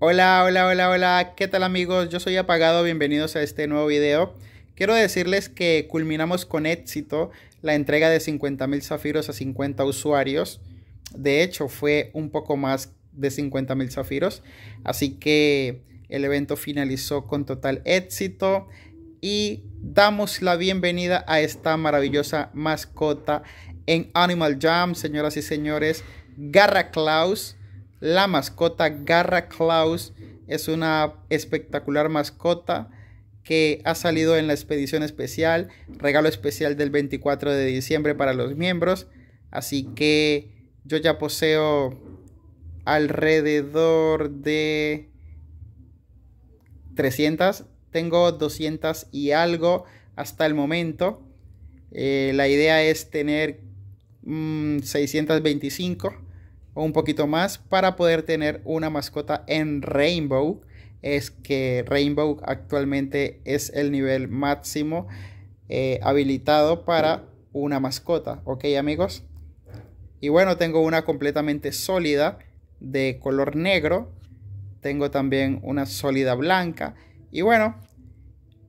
Hola, hola, hola, hola, ¿qué tal amigos? Yo soy Apagado, bienvenidos a este nuevo video. Quiero decirles que culminamos con éxito la entrega de 50.000 zafiros a 50 usuarios. De hecho, fue un poco más de 50.000 zafiros. Así que el evento finalizó con total éxito y damos la bienvenida a esta maravillosa mascota en Animal Jam, señoras y señores, Garra Klaus la mascota Garra Klaus es una espectacular mascota que ha salido en la expedición especial, regalo especial del 24 de diciembre para los miembros. Así que yo ya poseo alrededor de 300. Tengo 200 y algo hasta el momento. Eh, la idea es tener 625 mm, un poquito más para poder tener una mascota en Rainbow. Es que Rainbow actualmente es el nivel máximo eh, habilitado para una mascota. ¿Ok amigos? Y bueno, tengo una completamente sólida de color negro. Tengo también una sólida blanca. Y bueno,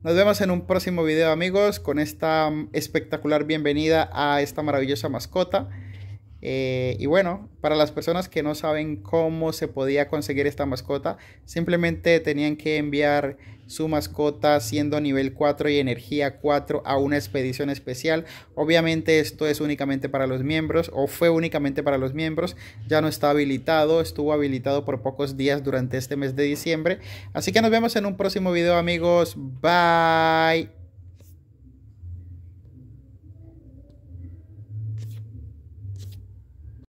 nos vemos en un próximo video amigos con esta mm, espectacular bienvenida a esta maravillosa mascota. Eh, y bueno, para las personas que no saben cómo se podía conseguir esta mascota, simplemente tenían que enviar su mascota siendo nivel 4 y energía 4 a una expedición especial. Obviamente esto es únicamente para los miembros o fue únicamente para los miembros, ya no está habilitado, estuvo habilitado por pocos días durante este mes de diciembre. Así que nos vemos en un próximo video amigos, bye.